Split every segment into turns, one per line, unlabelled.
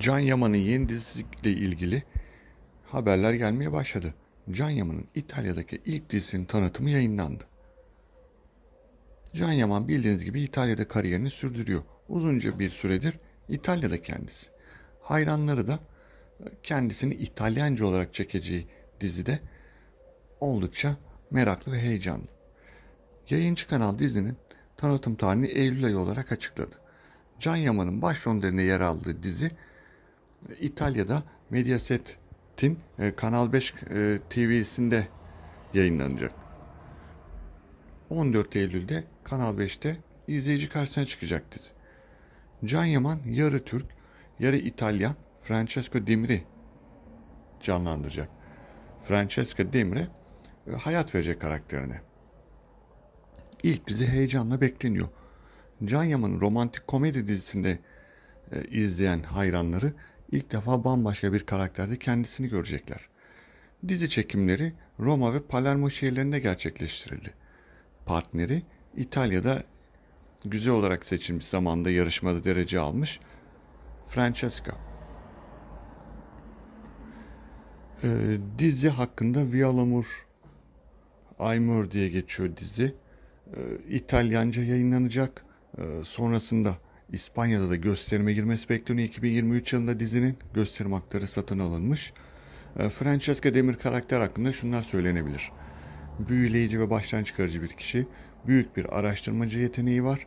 Can Yaman'ın yeni dizisiyle ilgili haberler gelmeye başladı. Can Yaman'ın İtalya'daki ilk dizisinin tanıtımı yayınlandı. Can Yaman bildiğiniz gibi İtalya'da kariyerini sürdürüyor. Uzunca bir süredir İtalya'da kendisi. Hayranları da kendisini İtalyanca olarak çekeceği dizide oldukça meraklı ve heyecanlı. Yayıncı kanal dizinin tanıtım tarihini Eylül ayı olarak açıkladı. Can Yaman'ın başrollerinde yer aldığı dizi İtalya'da Mediaset'in e, Kanal 5 e, TV'sinde yayınlanacak. 14 Eylül'de Kanal 5'te izleyici karşısına çıkacak dizi. Can Yaman yarı Türk, yarı İtalyan Francesco Dimri canlandıracak. Francesco Demire e, hayat verecek karakterine. İlk dizi heyecanla bekleniyor. Can Yaman'ın romantik komedi dizisinde izleyen hayranları ilk defa bambaşka bir karakterde kendisini görecekler. Dizi çekimleri Roma ve Palermo şehirlerinde gerçekleştirildi. Partneri İtalya'da güzel olarak seçilmiş zamanda yarışmada derece almış Francesca. Ee, dizi hakkında Vialamur Aymur diye geçiyor dizi. Ee, İtalyanca yayınlanacak. Ee, sonrasında İspanya'da da gösterime girmesi bekleniyor. 2023 yılında dizinin gösterim hakları satın alınmış. Ee, Francesca Demir karakter hakkında şunlar söylenebilir. Büyüleyici ve baştan çıkarıcı bir kişi, büyük bir araştırmacı yeteneği var.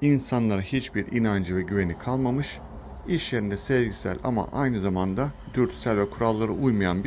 İnsanlara hiçbir inancı ve güveni kalmamış. İş yerinde sevgisel ama aynı zamanda dürtüsel ve kurallara uymayan bir